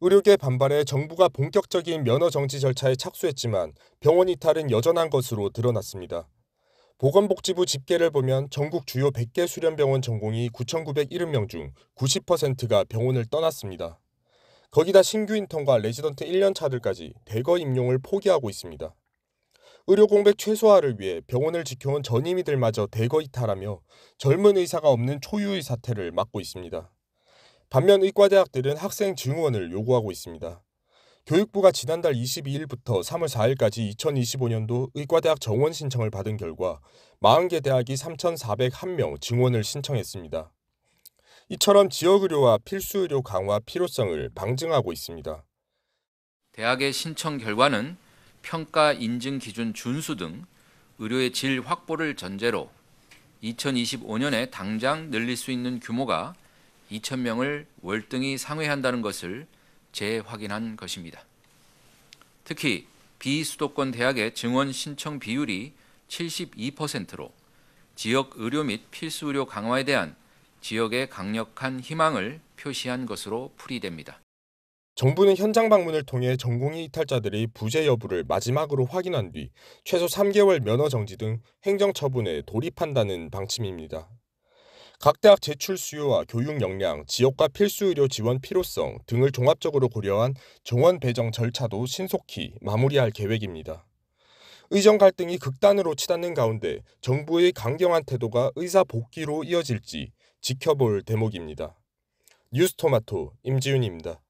의료계 반발에 정부가 본격적인 면허 정지 절차에 착수했지만 병원 이탈은 여전한 것으로 드러났습니다. 보건복지부 집계를 보면 전국 주요 100개 수련병원 전공이 9 9 0 1명중 90%가 병원을 떠났습니다. 거기다 신규 인턴과 레지던트 1년차들까지 대거 임용을 포기하고 있습니다. 의료 공백 최소화를 위해 병원을 지켜온 전임이들마저 대거 이탈하며 젊은 의사가 없는 초유의 사태를 맞고 있습니다. 반면 의과대학들은 학생 증원을 요구하고 있습니다. 교육부가 지난달 22일부터 3월 4일까지 2025년도 의과대학 정원 신청을 받은 결과 40개 대학이 3,401명 증원을 신청했습니다. 이처럼 지역의료와 필수의료 강화 필요성을 방증하고 있습니다. 대학의 신청 결과는 평가 인증 기준 준수 등 의료의 질 확보를 전제로 2025년에 당장 늘릴 수 있는 규모가 2천 명을 월등히 상회한다는 것을 재확인한 것입니다. 특히 비수도권 대학의 증원 신청 비율이 72%로 지역 의료 및 필수 의료 강화에 대한 지역의 강력한 희망을 표시한 것으로 풀이됩니다. 정부는 현장 방문을 통해 전공이 이탈자들의 부재 여부를 마지막으로 확인한 뒤 최소 3개월 면허 정지 등 행정 처분에 돌입한다는 방침입니다. 각 대학 제출 수요와 교육 역량, 지역과 필수 의료 지원 필요성 등을 종합적으로 고려한 정원 배정 절차도 신속히 마무리할 계획입니다. 의정 갈등이 극단으로 치닫는 가운데 정부의 강경한 태도가 의사 복귀로 이어질지 지켜볼 대목입니다. 뉴스토마토 임지윤입니다.